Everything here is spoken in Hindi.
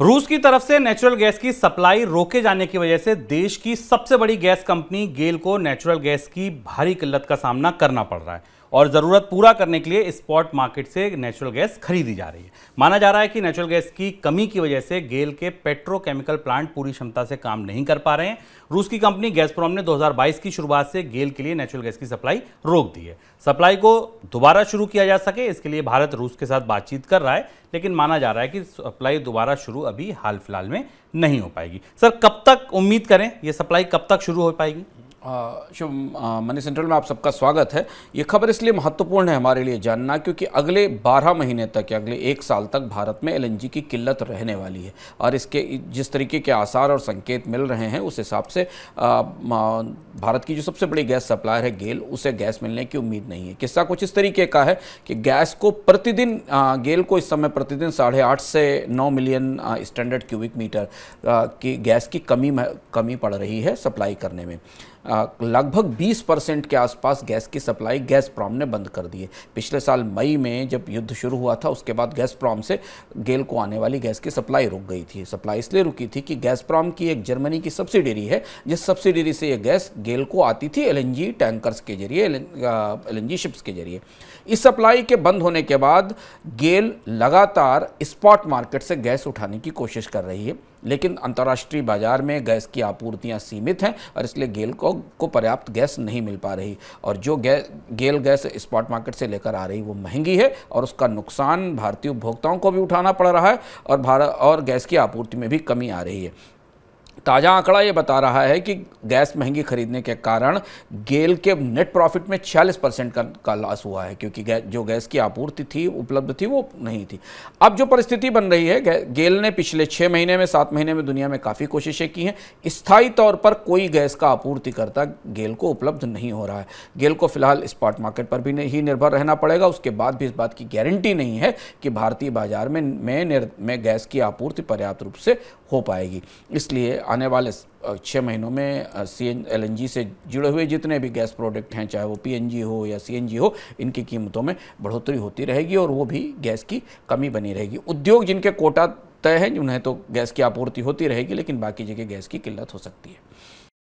रूस की तरफ से नेचुरल गैस की सप्लाई रोके जाने की वजह से देश की सबसे बड़ी गैस कंपनी गेल को नेचुरल गैस की भारी किल्लत का सामना करना पड़ रहा है और ज़रूरत पूरा करने के लिए स्पॉट मार्केट से नेचुरल गैस खरीदी जा रही है माना जा रहा है कि नेचुरल गैस की कमी की वजह से गेल के पेट्रोकेमिकल प्लांट पूरी क्षमता से काम नहीं कर पा रहे हैं रूस की कंपनी गैसप्रॉम ने 2022 की शुरुआत से गेल के लिए नेचुरल गैस की सप्लाई रोक दी है सप्लाई को दोबारा शुरू किया जा सके इसके लिए भारत रूस के साथ बातचीत कर रहा है लेकिन माना जा रहा है कि सप्लाई दोबारा शुरू अभी हाल फिलहाल में नहीं हो पाएगी सर कब तक उम्मीद करें ये सप्लाई कब तक शुरू हो पाएगी शुभ मनी सेंट्रल में आप सबका स्वागत है ये खबर इसलिए महत्वपूर्ण है हमारे लिए जानना क्योंकि अगले 12 महीने तक या अगले एक साल तक भारत में एलएनजी की किल्लत रहने वाली है और इसके जिस तरीके के आसार और संकेत मिल रहे हैं उस हिसाब से भारत की जो सबसे बड़ी गैस सप्लायर है गेल उसे गैस मिलने की उम्मीद नहीं है किस्सा कुछ इस तरीके का है कि गैस को प्रतिदिन गेल को इस समय प्रतिदिन साढ़े आठ से नौ मिलियन स्टैंडर्ड क्यूबिक मीटर की गैस की कमी कमी पड़ रही है सप्लाई करने में लगभग 20 परसेंट के आसपास गैस की सप्लाई गैस प्रॉम ने बंद कर दी है पिछले साल मई में जब युद्ध शुरू हुआ था उसके बाद गैस प्रॉम से गेल को आने वाली गैस की सप्लाई रुक गई थी सप्लाई इसलिए रुकी थी कि गैस प्रॉम की एक जर्मनी की सब्सिडरी है जिस सब्सिडरी से यह गैस गेल को आती थी एल टैंकर्स के जरिए एलएनजी शिप्स के जरिए इस सप्लाई के बंद होने के बाद गेल लगातार स्पॉट मार्केट से गैस उठाने की कोशिश कर रही है लेकिन अंतर्राष्ट्रीय बाजार में गैस की आपूर्तियाँ सीमित हैं और इसलिए गेल को को पर्याप्त गैस नहीं मिल पा रही और जो गै, गेल गैस स्पॉट मार्केट से लेकर आ रही वो महंगी है और उसका नुकसान भारतीय उपभोक्ताओं को भी उठाना पड़ रहा है और भारत और गैस की आपूर्ति में भी कमी आ रही है ताज़ा आंकड़ा ये बता रहा है कि गैस महंगी खरीदने के कारण गेल के नेट प्रॉफिट में छियालीस परसेंट का, का लॉस हुआ है क्योंकि गै, जो गैस की आपूर्ति थी उपलब्ध थी वो नहीं थी अब जो परिस्थिति बन रही है गेल ने पिछले छः महीने में सात महीने में दुनिया में काफ़ी कोशिशें की हैं स्थायी तौर पर कोई गैस का आपूर्तिकर्ता गेल को उपलब्ध नहीं हो रहा है गेल को फिलहाल स्पॉट मार्केट पर भी नहीं निर्भर रहना पड़ेगा उसके बाद भी इस बात की गारंटी नहीं है कि भारतीय बाजार में में, में गैस की आपूर्ति पर्याप्त रूप से हो पाएगी इसलिए आने वाले छः महीनों में C N L N G से जुड़े हुए जितने भी गैस प्रोडक्ट हैं चाहे वो पी एन जी हो या सी एन जी हो इनकी कीमतों में बढ़ोतरी होती रहेगी और वो भी गैस की कमी बनी रहेगी उद्योग जिनके कोटा तय हैं उन्हें तो गैस की आपूर्ति होती रहेगी लेकिन बाकी जगह गैस की किल्लत हो सकती है